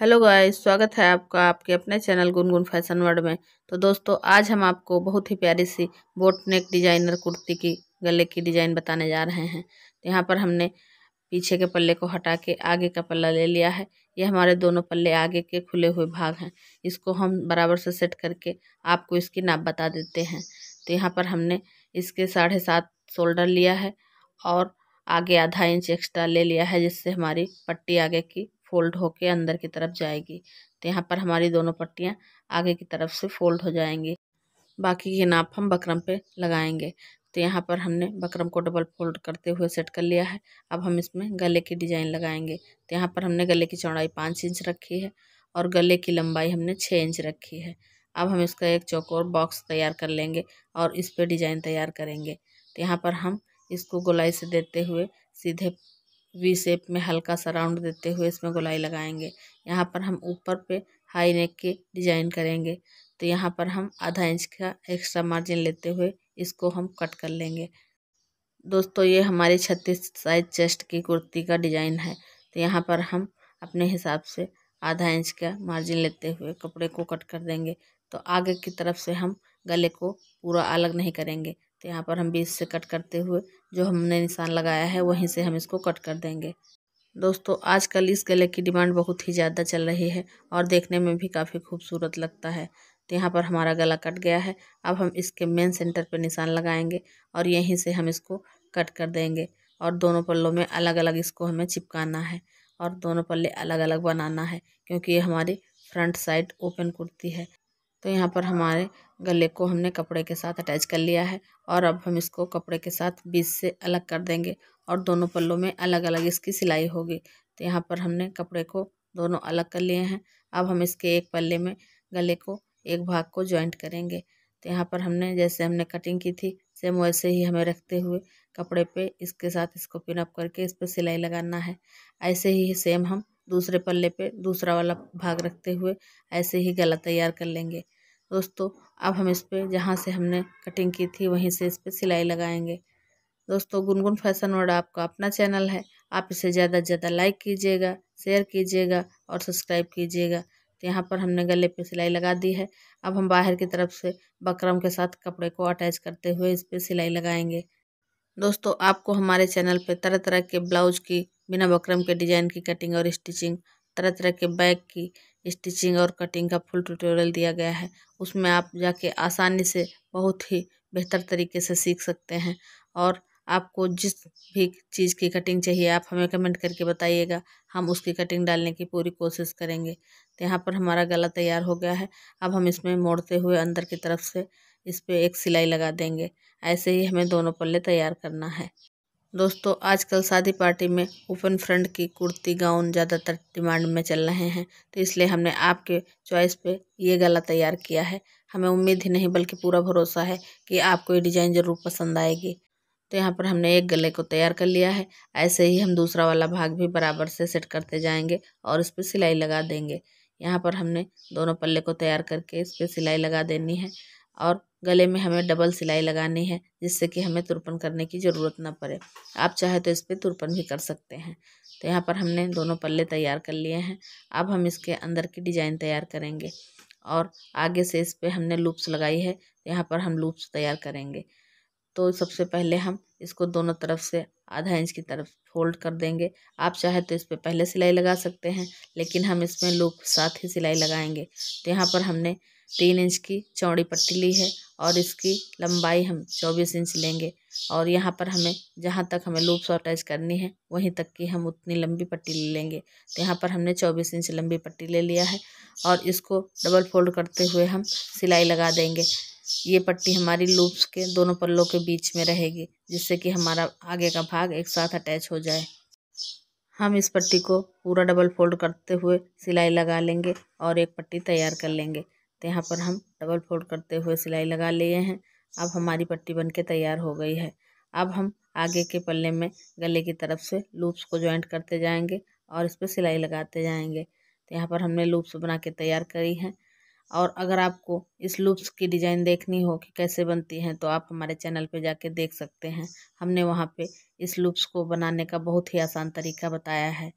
hello guys स्वागत है आपका आपके अपने चैनल गुनगुन फैशन वर्ल्ड में तो दोस्तों आज हम आपको बहुत ही प्यारी सी बोट नेक डिजाइनर कुर्ती की गले की डिज़ाइन बताने जा रहे हैं तो यहाँ पर हमने पीछे के पल्ले को हटा के आगे का पल्ला ले लिया है ये हमारे दोनों पल्ले आगे के खुले हुए भाग हैं इसको हम बराबर से सेट करके आपको इसकी नाप बता देते हैं तो यहाँ पर हमने इसके साढ़े सात शोल्डर लिया है और आगे आधा इंच एक्स्ट्रा ले लिया है जिससे हमारी पट्टी आगे की फोल्ड होके अंदर की तरफ जाएगी तो यहाँ पर हमारी दोनों पट्टियाँ आगे की तरफ से फोल्ड हो जाएंगी बाकी ये नाप हम बकरम पे लगाएंगे तो यहाँ पर हमने बकरम को डबल फोल्ड करते हुए सेट कर लिया है अब हम इसमें गले की डिज़ाइन लगाएंगे तो यहाँ पर हमने गले की चौड़ाई पाँच इंच रखी है और गले की लंबाई हमने छः इंच रखी है अब हम इसका एक चौकोर बॉक्स तैयार कर लेंगे और इस पर डिज़ाइन तैयार करेंगे तो यहाँ पर हम इसको गोलाई से देते हुए सीधे वी शेप में हल्का सा राउंड देते हुए इसमें गोलाई लगाएंगे यहाँ पर हम ऊपर पे हाई नेक के डिजाइन करेंगे तो यहाँ पर हम आधा इंच का एक्स्ट्रा मार्जिन लेते हुए इसको हम कट कर लेंगे दोस्तों ये हमारी छत्तीस साइज चेस्ट की कुर्ती का डिज़ाइन है तो यहाँ पर हम अपने हिसाब से आधा इंच का मार्जिन लेते हुए कपड़े को कट कर देंगे तो आगे की तरफ से हम गले को पूरा अलग नहीं करेंगे तो यहाँ पर हम बीस से कट करते हुए जो हमने निशान लगाया है वहीं से हम इसको कट कर देंगे दोस्तों आजकल इस गले की डिमांड बहुत ही ज़्यादा चल रही है और देखने में भी काफ़ी खूबसूरत लगता है तो यहाँ पर हमारा गला कट गया है अब हम इसके मेन सेंटर पर निशान लगाएंगे और यहीं से हम इसको कट कर देंगे और दोनों पल्लों में अलग अलग इसको हमें चिपकाना है और दोनों पल्ले अलग अलग बनाना है क्योंकि ये हमारी फ्रंट साइड ओपन कुर्ती है तो यहाँ पर हमारे गले को हमने कपड़े के साथ अटैच कर लिया है और अब हम इसको कपड़े के साथ बीच से अलग कर देंगे और दोनों पल्लों में अलग अलग इसकी सिलाई होगी तो यहाँ पर हमने कपड़े को दोनों अलग कर लिए हैं अब हम इसके एक पल्ले में गले को एक भाग को जॉइंट करेंगे तो यहाँ पर हमने जैसे हमने कटिंग की थी सेम वैसे ही हमें रखते हुए कपड़े पे इसके साथ इसको पिनअप करके इस पर सिलाई लगाना है ऐसे ही सेम हम दूसरे पल्ले पे दूसरा वाला भाग रखते हुए ऐसे ही गला तैयार कर लेंगे दोस्तों अब हम इस पर जहाँ से हमने कटिंग की थी वहीं से इस पर सिलाई लगाएंगे दोस्तों गुनगुन फैशन वर्ड आपका अपना चैनल है आप इसे ज़्यादा से ज़्यादा लाइक कीजिएगा शेयर कीजिएगा और सब्सक्राइब कीजिएगा तो यहाँ पर हमने गले पे सिलाई लगा दी है अब हम बाहर की तरफ से बकरम के साथ कपड़े को अटैच करते हुए इस पर सिलाई लगाएंगे दोस्तों आपको हमारे चैनल पर तरह तरह के ब्लाउज की बिना बकरम के डिज़ाइन की कटिंग और स्टिचिंग तरह तरह के बैग की स्टिचिंग और कटिंग का फुल ट्यूटोरियल दिया गया है उसमें आप जाके आसानी से बहुत ही बेहतर तरीके से सीख सकते हैं और आपको जिस भी चीज़ की कटिंग चाहिए आप हमें कमेंट करके बताइएगा हम उसकी कटिंग डालने की पूरी कोशिश करेंगे तो यहाँ पर हमारा गला तैयार हो गया है अब हम इसमें मोड़ते हुए अंदर की तरफ से इस पर एक सिलाई लगा देंगे ऐसे ही हमें दोनों पल्ले तैयार करना है दोस्तों आजकल शादी पार्टी में ओपन फ्रंट की कुर्ती गाउन ज़्यादातर डिमांड में चल रहे हैं तो इसलिए हमने आपके चॉइस पे ये गला तैयार किया है हमें उम्मीद ही नहीं बल्कि पूरा भरोसा है कि आपको ये डिज़ाइन ज़रूर पसंद आएगी तो यहाँ पर हमने एक गले को तैयार कर लिया है ऐसे ही हम दूसरा वाला भाग भी बराबर से सेट करते जाएँगे और इस पर सिलाई लगा देंगे यहाँ पर हमने दोनों पल्ले को तैयार करके इस पर सिलाई लगा देनी है और गले में हमें डबल सिलाई लगानी है जिससे कि हमें तुरपन करने की ज़रूरत ना पड़े आप चाहे तो इस पर तुरपन भी कर सकते हैं तो यहाँ पर हमने दोनों पल्ले तैयार कर लिए हैं अब हम इसके अंदर की डिज़ाइन तैयार करेंगे और आगे से इस पर हमने लूप्स लगाई है तो यहाँ पर हम लूप्स तैयार करेंगे तो सबसे पहले हम इसको दोनों तरफ से आधा इंच की तरफ फोल्ड कर देंगे आप चाहे तो इस पर पहले सिलाई लगा सकते हैं लेकिन हम इसमें लूप साथ ही सिलाई लगाएंगे तो यहाँ पर हमने तीन इंच की चौड़ी पट्टी ली है और इसकी लंबाई हम चौबीस इंच लेंगे और यहाँ पर हमें जहाँ तक हमें लूप्स अटैच करनी है वहीं तक की हम उतनी लंबी पट्टी ले लेंगे तो यहाँ पर हमने चौबीस इंच लंबी पट्टी ले लिया है और इसको डबल फोल्ड करते हुए हम सिलाई लगा देंगे ये पट्टी हमारी लूप्स के दोनों पल्लों के बीच में रहेगी जिससे कि हमारा आगे का भाग एक साथ अटैच हो जाए हम इस पट्टी को पूरा डबल फोल्ड करते हुए सिलाई लगा लेंगे और एक पट्टी तैयार कर लेंगे तो यहाँ पर हम डबल फोल्ड करते हुए सिलाई लगा लिए हैं अब हमारी पट्टी बन के तैयार हो गई है अब हम आगे के पल्ले में गले की तरफ से लूप्स को ज्वाइंट करते जाएंगे और इस पर सिलाई लगाते जाएंगे तो यहाँ पर हमने लूप्स बना के तैयार करी हैं और अगर आपको इस लूप्स की डिज़ाइन देखनी हो कि कैसे बनती हैं तो आप हमारे चैनल पर जाके देख सकते हैं हमने वहाँ पर इस लूप्स को बनाने का बहुत ही आसान तरीका बताया है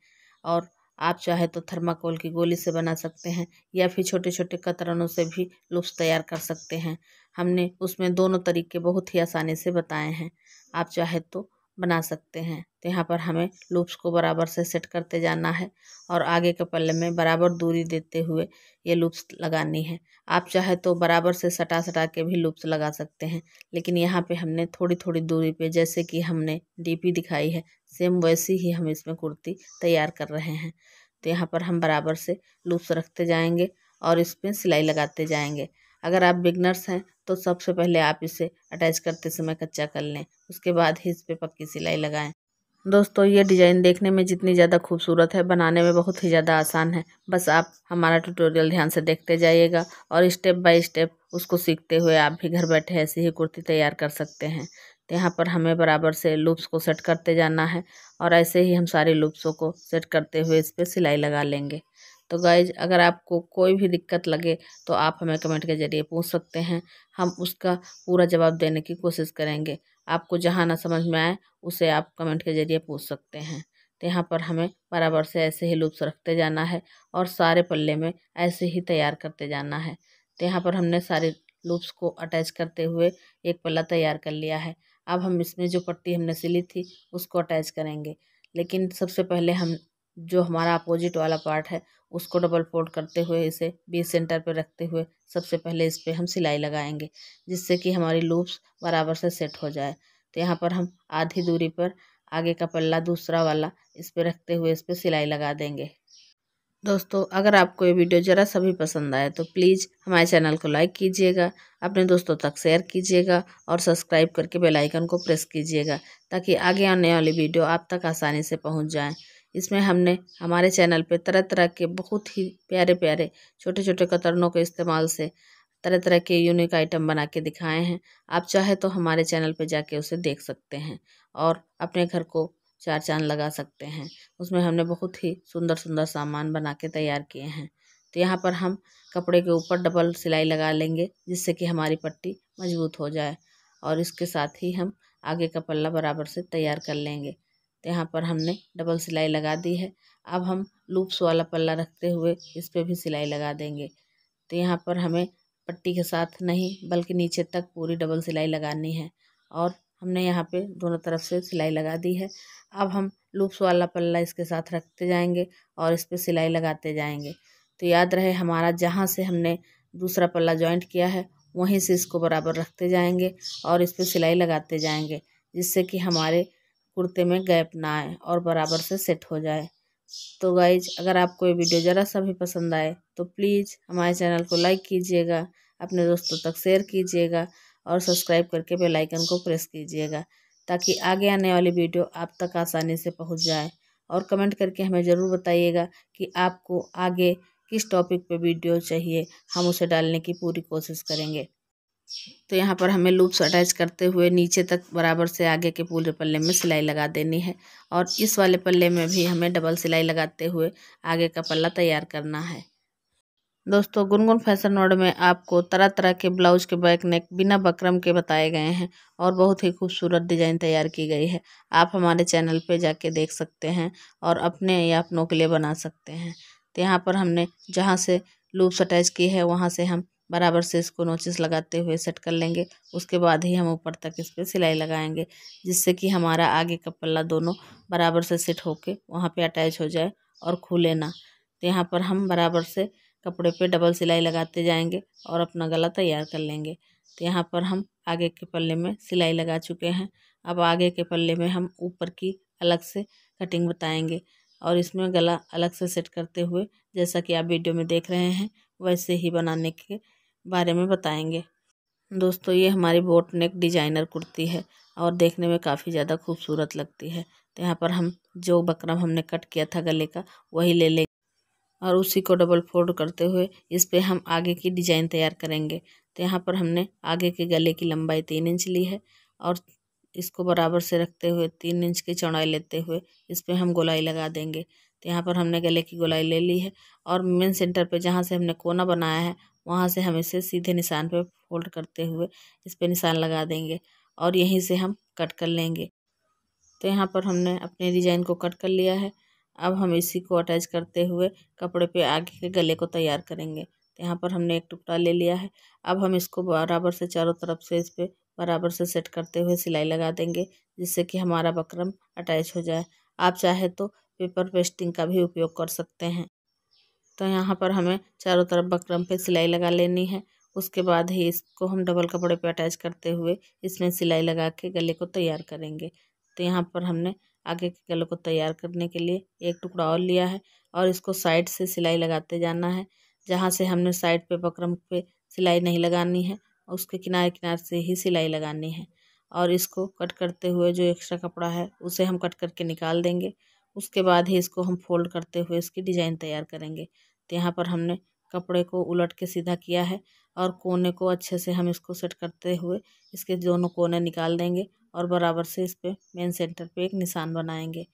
और आप चाहे तो थर्माकोल की गोली से बना सकते हैं या फिर छोटे छोटे कतरनों से भी लुप्स तैयार कर सकते हैं हमने उसमें दोनों तरीके बहुत ही आसानी से बताए हैं आप चाहे तो बना सकते हैं तो यहाँ पर हमें लूप्स को बराबर से सेट करते जाना है और आगे के पल्ले में बराबर दूरी देते हुए ये लूप्स लगानी है आप चाहे तो बराबर से सटा सटा के भी लूप्स लगा सकते हैं लेकिन यहाँ पे हमने थोड़ी थोड़ी दूरी पे जैसे कि हमने डीपी दिखाई है सेम वैसी ही हम इसमें कुर्ती तैयार कर रहे हैं तो यहाँ पर हम बराबर से लूप्स रखते जाएँगे और इसमें सिलाई लगाते जाएंगे अगर आप बिगनर्स हैं तो सबसे पहले आप इसे अटैच करते समय कच्चा कर लें उसके बाद ही इस पर पक्की सिलाई लगाएं दोस्तों ये डिज़ाइन देखने में जितनी ज़्यादा खूबसूरत है बनाने में बहुत ही ज़्यादा आसान है बस आप हमारा ट्यूटोरियल ध्यान से देखते जाइएगा और स्टेप बाय स्टेप उसको सीखते हुए आप भी घर बैठे ऐसी ही कुर्ती तैयार कर सकते हैं तो यहाँ पर हमें बराबर से लूप्स को सेट करते जाना है और ऐसे ही हम सारे लूप्सों को सेट करते हुए इस पर सिलाई लगा लेंगे तो गाइज अगर आपको कोई भी दिक्कत लगे तो आप हमें कमेंट के ज़रिए पूछ सकते हैं हम उसका पूरा जवाब देने की कोशिश करेंगे आपको जहाँ ना समझ में आए उसे आप कमेंट के ज़रिए पूछ सकते हैं तो यहाँ पर हमें बराबर से ऐसे ही लूप्स रखते जाना है और सारे पल्ले में ऐसे ही तैयार करते जाना है तो यहाँ पर हमने सारे लूप्स को अटैच करते हुए एक पल्ला तैयार कर लिया है अब हम इसमें जो पट्टी हमने सिली थी उसको अटैच करेंगे लेकिन सबसे पहले हम जो हमारा अपोजिट वाला पार्ट है उसको डबल फोल्ड करते हुए इसे बी सेंटर पर रखते हुए सबसे पहले इस पर हम सिलाई लगाएंगे जिससे कि हमारी लूप्स बराबर से सेट हो जाए तो यहाँ पर हम आधी दूरी पर आगे का पल्ला दूसरा वाला इस पर रखते हुए इस पर सिलाई लगा देंगे दोस्तों अगर आपको ये वीडियो ज़रा सभी पसंद आए तो प्लीज़ हमारे चैनल को लाइक कीजिएगा अपने दोस्तों तक शेयर कीजिएगा और सब्सक्राइब करके बेल आइकन को प्रेस कीजिएगा ताकि आगे आने वाली वीडियो आप तक आसानी से पहुंच जाए इसमें हमने हमारे चैनल पे तरह तरह के बहुत ही प्यारे प्यारे छोटे छोटे कतरनों के इस्तेमाल से तरह तरह के यूनिक आइटम बना के दिखाए हैं आप चाहे तो हमारे चैनल पे जाके उसे देख सकते हैं और अपने घर को चार चांद लगा सकते हैं उसमें हमने बहुत ही सुंदर सुंदर सामान बना के तैयार किए हैं तो यहाँ पर हम कपड़े के ऊपर डबल सिलाई लगा लेंगे जिससे कि हमारी पट्टी मजबूत हो जाए और इसके साथ ही हम आगे का पल्ला बराबर से तैयार कर लेंगे तो यहाँ पर हमने डबल सिलाई लगा दी है अब हम लूप्स वाला पल्ला रखते हुए इस पर भी सिलाई लगा देंगे तो यहाँ पर हमें पट्टी के साथ नहीं बल्कि नीचे तक पूरी डबल सिलाई लगानी है और हमने यहाँ पे दोनों तरफ से सिलाई लगा दी है अब हम लूप्स वाला पल्ला इसके साथ रखते जाएंगे और इस पर सिलाई लगाते जाएंगे तो याद रहे हमारा जहाँ से हमने दूसरा पल्ला जॉइंट किया है वहीं से इसको बराबर रखते जाएंगे और इस पर सिलाई लगाते जाएंगे जिससे कि हमारे कुर्ते में गैप ना आए और बराबर से सेट हो जाए तो गाइज अगर आपको ये वीडियो ज़रा सा भी पसंद आए तो प्लीज़ हमारे चैनल को लाइक कीजिएगा अपने दोस्तों तक शेयर कीजिएगा और सब्सक्राइब करके बेल आइकन को प्रेस कीजिएगा ताकि आगे आने वाली वीडियो आप तक आसानी से पहुंच जाए और कमेंट करके हमें ज़रूर बताइएगा कि आपको आगे किस टॉपिक पे वीडियो चाहिए हम उसे डालने की पूरी कोशिश करेंगे तो यहाँ पर हमें लूप्स अटैच करते हुए नीचे तक बराबर से आगे के पूरे पल्ले में सिलाई लगा देनी है और इस वाले पल्ले में भी हमें डबल सिलाई लगाते हुए आगे का पल्ला तैयार करना है दोस्तों गुनगुन फैशन रोड में आपको तरह तरह के ब्लाउज के बैक नेक बिना बकरम के बताए गए हैं और बहुत ही खूबसूरत डिज़ाइन तैयार की गई है आप हमारे चैनल पर जाके देख सकते हैं और अपने या अपनों के लिए बना सकते हैं तो यहाँ पर हमने जहाँ से लूप्स अटैच की है वहाँ से हम बराबर से इसको नोचिस लगाते हुए सेट कर लेंगे उसके बाद ही हम ऊपर तक इस पर सिलाई लगाएंगे जिससे कि हमारा आगे का पल्ला दोनों बराबर से सेट होके वहाँ पे अटैच हो जाए और खुले ना तो यहाँ पर हम बराबर से कपड़े पे डबल सिलाई लगाते जाएंगे और अपना गला तैयार कर लेंगे तो यहाँ पर हम आगे के पल्ले में सिलाई लगा चुके हैं अब आगे के पल्ले में हम ऊपर की अलग से कटिंग बताएँगे और इसमें गला अलग से सेट करते हुए जैसा कि आप वीडियो में देख रहे हैं वैसे ही बनाने के बारे में बताएंगे दोस्तों ये हमारी बोट नेक डिजाइनर कुर्ती है और देखने में काफ़ी ज़्यादा खूबसूरत लगती है तो यहाँ पर हम जो बकरम हमने कट किया था गले का वही ले लेंगे और उसी को डबल फोल्ड करते हुए इस पर हम आगे की डिज़ाइन तैयार करेंगे तो यहाँ पर हमने आगे के गले की लंबाई तीन इंच ली है और इसको बराबर से रखते हुए तीन इंच की चौड़ाई लेते हुए इस पर हम गोलाई लगा देंगे तो यहाँ पर हमने गले की गोलाई ले ली है और मेन सेंटर पे जहाँ से हमने कोना बनाया है वहाँ से हम इसे सीधे निशान पर फोल्ड करते हुए इस पर निशान लगा देंगे और यहीं से हम कट कर लेंगे तो यहाँ पर हमने अपने डिज़ाइन को कट कर लिया है अब हम इसी को अटैच करते हुए कपड़े पे आगे के गले को तैयार करेंगे तो यहाँ पर हमने एक टुकड़ा ले लिया है अब हम इसको बराबर से चारों तरफ से इस पर बराबर से सेट करते हुए सिलाई लगा देंगे जिससे कि हमारा बकरम अटैच हो जाए आप चाहे तो पेपर पेस्टिंग का भी उपयोग कर सकते हैं तो यहाँ पर हमें चारों तरफ बकरम पे सिलाई लगा लेनी है उसके बाद ही इसको हम डबल कपड़े पे अटैच करते हुए इसमें सिलाई लगा के गले को तैयार करेंगे तो यहाँ पर हमने आगे के गले को तैयार करने के लिए एक टुकड़ा और लिया है और इसको साइड से सिलाई लगाते जाना है जहाँ से हमने साइड पे बकरम पे सिलाई नहीं लगानी है उसके किनारे किनारे से ही सिलाई लगानी है और इसको कट करते हुए जो एक्स्ट्रा कपड़ा है उसे हम कट करके निकाल देंगे उसके बाद ही इसको हम फोल्ड करते हुए इसकी डिज़ाइन तैयार करेंगे तो यहाँ पर हमने कपड़े को उलट के सीधा किया है और कोने को अच्छे से हम इसको सेट करते हुए इसके दोनों कोने निकाल देंगे और बराबर से इस पर मेन सेंटर पे एक निशान बनाएंगे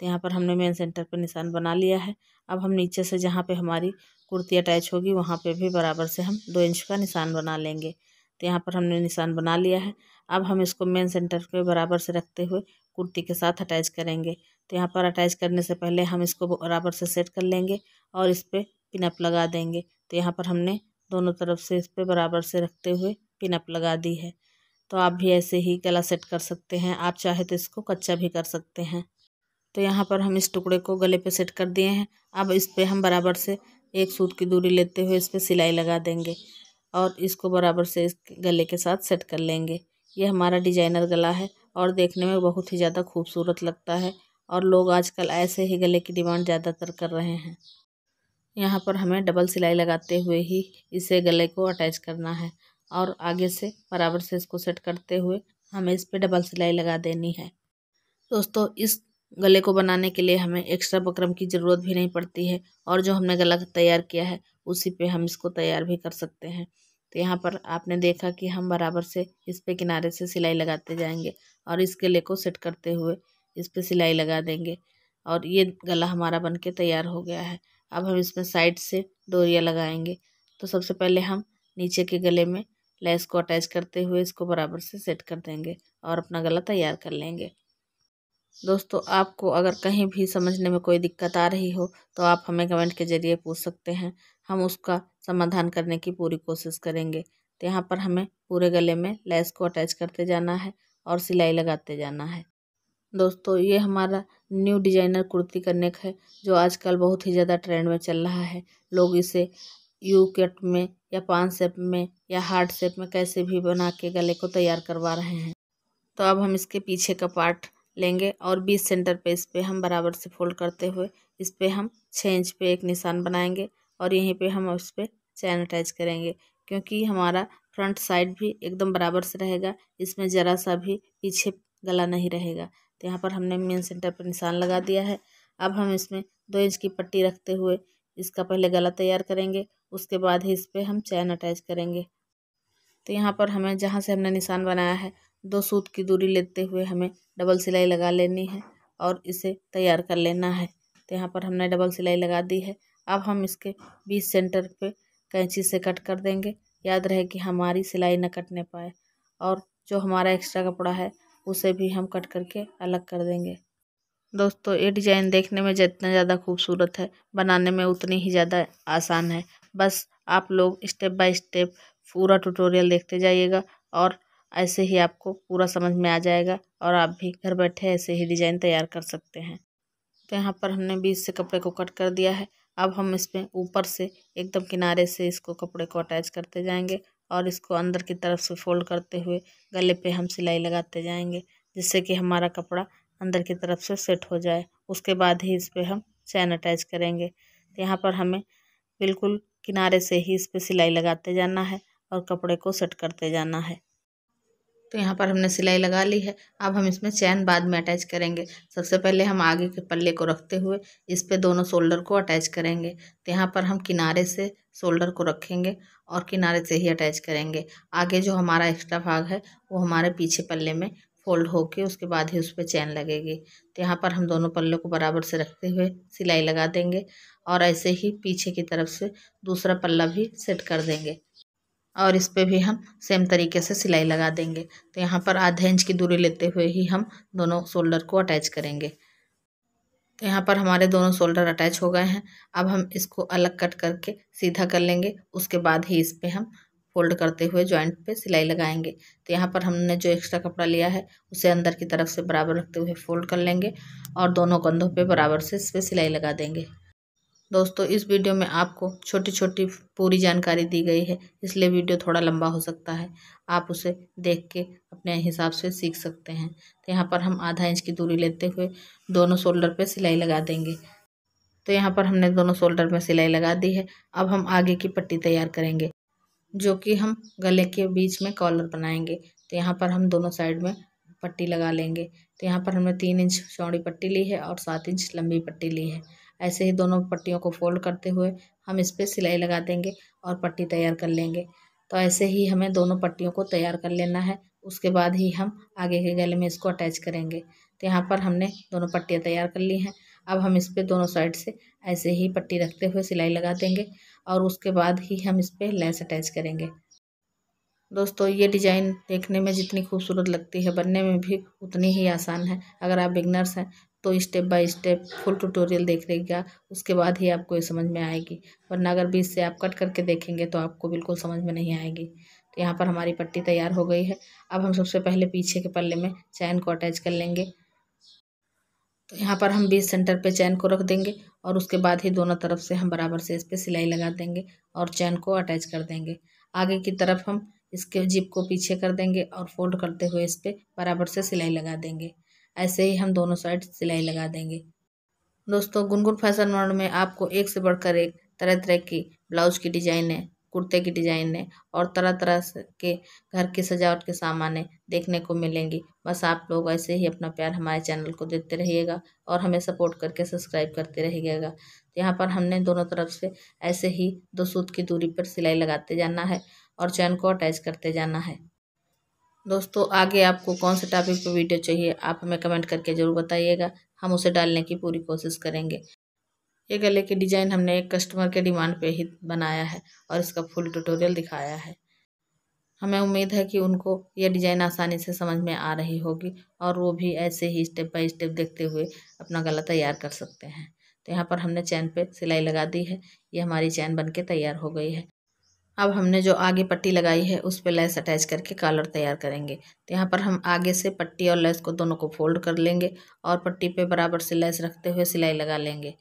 तो यहाँ पर हमने मेन सेंटर पे निशान बना लिया है अब हम नीचे से जहाँ पे हमारी कुर्ती अटैच होगी वहाँ पे भी बराबर से हम दो इंच का निशान बना लेंगे तो यहाँ पर हमने निशान बना लिया है अब हम इसको मेन सेंटर पे बराबर से रखते हुए कुर्ती के साथ अटैच करेंगे तो यहाँ पर अटैच करने से पहले हम इसको बराबर से सेट कर लेंगे और इस पर पिनअप लगा देंगे तो यहाँ पर हमने दोनों तरफ से इस पर बराबर से रखते हुए पिनअप लगा दी है तो आप भी ऐसे ही गला सेट कर सकते हैं आप चाहे तो इसको कच्चा भी कर सकते हैं तो यहाँ पर हम इस टुकड़े को गले पे सेट कर दिए हैं अब इस पर हम बराबर से एक सूत की दूरी लेते हुए इस पर सिलाई लगा देंगे और इसको बराबर से इस गले के साथ सेट कर लेंगे ये हमारा डिजाइनर गला है और देखने में बहुत ही ज़्यादा खूबसूरत लगता है और लोग आजकल ऐसे ही गले की डिमांड ज़्यादातर कर रहे हैं यहाँ पर हमें डबल सिलाई लगाते हुए ही इसे गले को अटैच करना है और आगे से बराबर से इसको सेट करते हुए हमें इस पर डबल सिलाई लगा देनी है दोस्तों इस गले को बनाने के लिए हमें एक्स्ट्रा बकरम की ज़रूरत भी नहीं पड़ती है और जो हमने गला तैयार किया है उसी पे हम इसको तैयार भी कर सकते हैं तो यहाँ पर आपने देखा कि हम बराबर से इस पे किनारे से सिलाई लगाते जाएंगे और इस गले को सेट करते हुए इस पर सिलाई लगा देंगे और ये गला हमारा बन के तैयार हो गया है अब हम इसमें साइड से डोरिया लगाएंगे तो सबसे पहले हम नीचे के गले में लेस को अटैच करते हुए इसको बराबर से सेट कर देंगे और अपना गला तैयार कर लेंगे दोस्तों आपको अगर कहीं भी समझने में कोई दिक्कत आ रही हो तो आप हमें कमेंट के ज़रिए पूछ सकते हैं हम उसका समाधान करने की पूरी कोशिश करेंगे तो यहाँ पर हमें पूरे गले में लेस को अटैच करते जाना है और सिलाई लगाते जाना है दोस्तों ये हमारा न्यू डिजाइनर कुर्ती का नेक है जो आजकल बहुत ही ज़्यादा ट्रेंड में चल रहा है लोग इसे यू कट में या पान सेप में या हार्ड सेप में कैसे भी बना के गले को तैयार करवा रहे हैं तो अब हम इसके पीछे का पार्ट लेंगे और बीस सेंटर पे इस पर हम बराबर से फोल्ड करते हुए इस पर हम छः इंच पे एक निशान बनाएंगे और यहीं पे हम उस पर चैन अटैच करेंगे क्योंकि हमारा फ्रंट साइड भी एकदम बराबर से रहेगा इसमें ज़रा सा भी पीछे गला नहीं रहेगा तो यहाँ पर हमने मेन सेंटर पर निशान लगा दिया है अब हम इसमें दो इंच की पट्टी रखते हुए इसका पहले गला तैयार करेंगे उसके बाद ही इस पर हम चैन अटैच करेंगे तो यहाँ पर हमें जहाँ से हमने निशान बनाया है दो सूत की दूरी लेते हुए हमें डबल सिलाई लगा लेनी है और इसे तैयार कर लेना है तो यहाँ पर हमने डबल सिलाई लगा दी है अब हम इसके बीच सेंटर पे कैंची से कट कर देंगे याद रहे कि हमारी सिलाई न कटने पाए और जो हमारा एक्स्ट्रा कपड़ा है उसे भी हम कट करके अलग कर देंगे दोस्तों ये डिज़ाइन देखने में जितना ज़्यादा खूबसूरत है बनाने में उतनी ही ज़्यादा आसान है बस आप लोग स्टेप बाय स्टेप पूरा ट्यूटोरियल देखते जाइएगा और ऐसे ही आपको पूरा समझ में आ जाएगा और आप भी घर बैठे ऐसे ही डिज़ाइन तैयार कर सकते हैं तो यहाँ पर हमने बीच से कपड़े को कट कर दिया है अब हम इसमें ऊपर से एकदम किनारे से इसको कपड़े को अटैच करते जाएंगे और इसको अंदर की तरफ से फोल्ड करते हुए गले पे हम सिलाई लगाते जाएंगे जिससे कि हमारा कपड़ा अंदर की तरफ से सेट हो जाए उसके बाद ही इस पर हम चैन अटैच करेंगे तो यहाँ पर हमें बिल्कुल किनारे से ही इस पर सिलाई लगाते जाना है और कपड़े को सेट करते जाना है तो यहाँ पर हमने सिलाई लगा ली है अब हम इसमें चैन बाद में अटैच करेंगे सबसे पहले हम आगे के पल्ले को रखते हुए इस पर दोनों शोल्डर को अटैच करेंगे तो यहाँ पर हम किनारे से शोल्डर को रखेंगे और किनारे से ही अटैच करेंगे आगे जो हमारा एक्स्ट्रा भाग है वो हमारे पीछे पल्ले में फोल्ड होके उसके बाद ही उस पर चैन लगेगी तो यहाँ पर हम दोनों पल्लों को बराबर से रखते हुए सिलाई लगा देंगे और ऐसे ही पीछे की तरफ से दूसरा पल्ला भी सेट कर देंगे और इस पर भी हम सेम तरीके से सिलाई लगा देंगे तो यहाँ पर आधे इंच की दूरी लेते हुए ही हम दोनों शोल्डर को अटैच करेंगे तो यहाँ पर हमारे दोनों शोल्डर अटैच हो गए हैं अब हम इसको अलग कट करके सीधा कर लेंगे उसके बाद ही इस पर हम फोल्ड करते हुए जॉइंट पे सिलाई लगाएंगे तो यहाँ पर हमने जो एक्स्ट्रा कपड़ा लिया है उसे अंदर की तरफ से बराबर रखते हुए फोल्ड कर लेंगे और दोनों कंधों पे बराबर से इस पर सिलाई लगा देंगे दोस्तों इस वीडियो में आपको छोटी छोटी पूरी जानकारी दी गई है इसलिए वीडियो थोड़ा लंबा हो सकता है आप उसे देख के अपने हिसाब से सीख सकते हैं तो यहाँ पर हम आधा इंच की दूरी लेते हुए दोनों शोल्डर पे सिलाई लगा देंगे तो यहाँ पर हमने दोनों शोल्डर में सिलाई लगा दी है अब हम आगे की पट्टी तैयार करेंगे जो कि हम गले के बीच में कॉलर बनाएंगे तो यहाँ पर हम दोनों साइड में पट्टी लगा लेंगे तो यहाँ पर हमने तीन इंच चौड़ी पट्टी ली है और सात इंच लंबी पट्टी ली है ऐसे ही दोनों पट्टियों को फोल्ड करते हुए हम इस पर सिलाई लगा देंगे और पट्टी तैयार कर लेंगे तो ऐसे ही हमें दोनों पट्टियों को तैयार कर लेना है उसके बाद ही हम आगे के गले में इसको अटैच करेंगे तो यहाँ पर हमने दोनों पट्टियाँ तैयार कर ली हैं अब हम इस पर दोनों साइड से ऐसे ही पट्टी रखते हुए सिलाई लगा देंगे और उसके बाद ही हम इस पर लेस अटैच करेंगे दोस्तों ये डिज़ाइन देखने में जितनी खूबसूरत लगती है बनने में भी उतनी ही आसान है अगर आप बिगनर्स हैं तो step by step full tutorial देख लेगा उसके बाद ही आपको ये समझ में आएगी वरना अगर बीच से आप कट करके देखेंगे तो आपको बिल्कुल समझ में नहीं आएगी तो यहाँ पर हमारी पट्टी तैयार हो गई है अब हम सबसे पहले पीछे के पल्ले में चैन को अटैच कर लेंगे तो यहाँ पर हम बीस सेंटर पे चैन को रख देंगे और उसके बाद ही दोनों तरफ से हम बराबर से इस पर सिलाई लगा देंगे और चैन को अटैच कर देंगे आगे की तरफ हम इसके जिप को पीछे कर देंगे और फोल्ड करते हुए इस पर बराबर से सिलाई लगा देंगे ऐसे ही हम दोनों साइड सिलाई लगा देंगे दोस्तों गुनगुन फैशन वर्ल्ड में आपको एक से बढ़कर एक तरह तरह की ब्लाउज की डिजाइनें कुर्ते की डिजाइनें और तरह तरह के घर की सजावट के सामानें देखने को मिलेंगी बस आप लोग ऐसे ही अपना प्यार हमारे चैनल को देते रहिएगा और हमें सपोर्ट करके सब्सक्राइब करते रहिएगा तो यहाँ पर हमने दोनों तरफ से ऐसे ही दो सूत की दूरी पर सिलाई लगाते जाना है और चैन को अटैच करते जाना है दोस्तों आगे आपको कौन से टॉपिक पर वीडियो चाहिए आप हमें कमेंट करके ज़रूर बताइएगा हम उसे डालने की पूरी कोशिश करेंगे ये गले की डिज़ाइन हमने एक कस्टमर के डिमांड पे ही बनाया है और इसका फुल ट्यूटोरियल दिखाया है हमें उम्मीद है कि उनको यह डिज़ाइन आसानी से समझ में आ रही होगी और वो भी ऐसे ही स्टेप बाय स्टेप देखते हुए अपना गला तैयार कर सकते हैं तो यहाँ पर हमने चैन पे सिलाई लगा दी है ये हमारी चैन बनके तैयार हो गई है अब हमने जो आगे पट्टी लगाई है उस पर लेस अटैच करके कॉलर तैयार करेंगे तो यहाँ पर हम आगे से पट्टी और लेस को दोनों को फोल्ड कर लेंगे और पट्टी पे बराबर से लेस रखते हुए सिलाई लगा लेंगे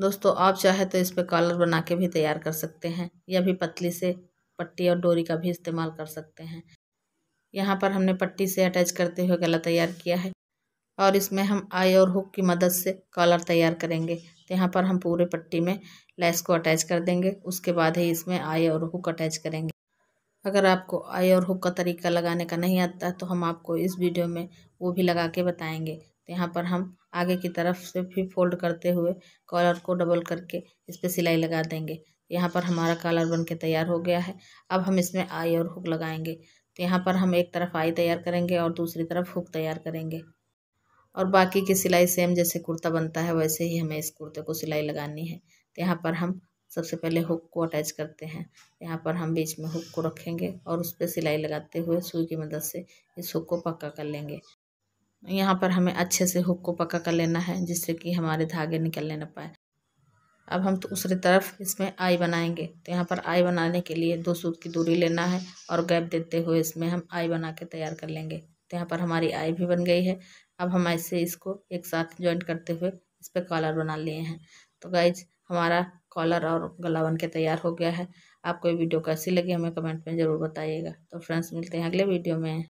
दोस्तों आप चाहे तो इस पर कॉलर बना के भी तैयार कर सकते हैं या भी पतली से पट्टी और डोरी का भी इस्तेमाल कर सकते हैं यहाँ पर हमने पट्टी से अटैच करते हुए गला तैयार किया है और इसमें हम आई और हुक की मदद से कॉलर तैयार करेंगे यहाँ पर हम पूरे पट्टी में लेस को अटैच कर देंगे उसके बाद ही इसमें आई और हुक अटैच करेंगे अगर आपको आई और हुक का तरीका लगाने का नहीं आता तो हम आपको इस वीडियो में वो भी लगा के बताएंगे तो यहाँ पर हम आगे की तरफ से फिर फोल्ड करते हुए कॉलर को डबल करके इस पर सिलाई लगा देंगे यहाँ पर हमारा कॉलर बन के तैयार हो गया है अब हम इसमें आई और हुक लगाएंगे तो यहाँ पर हम एक तरफ आई तैयार करेंगे और दूसरी तरफ हुक तैयार करेंगे और बाकी की सिलाई सेम जैसे कुर्ता बनता है वैसे ही हमें इस कुर्ते को सिलाई लगानी है तो यहाँ पर हम सबसे पहले हुक को अटैच करते हैं यहाँ पर हम बीच में हुक को रखेंगे और उस पर सिलाई लगाते हुए सुई की मदद से इस हुक को पक्का कर लेंगे यहाँ पर हमें अच्छे से हुक को पक्का कर लेना है जिससे कि हमारे धागे निकलने ना पाए अब हम तो दूसरी तरफ इसमें आई बनाएंगे तो यहाँ पर आई बनाने के लिए दो सूत की दूरी लेना है और गैप देते हुए इसमें हम आई बना के तैयार कर लेंगे तो यहाँ पर हमारी आई भी बन गई है अब हम ऐसे इसको एक साथ जॉइंट करते हुए इस पर कॉलर बना लिए हैं तो गाइज हमारा कॉलर और गला बन के तैयार हो गया है आपको ये वीडियो कैसी लगी हमें कमेंट में ज़रूर बताइएगा तो फ्रेंड्स मिलते हैं अगले वीडियो में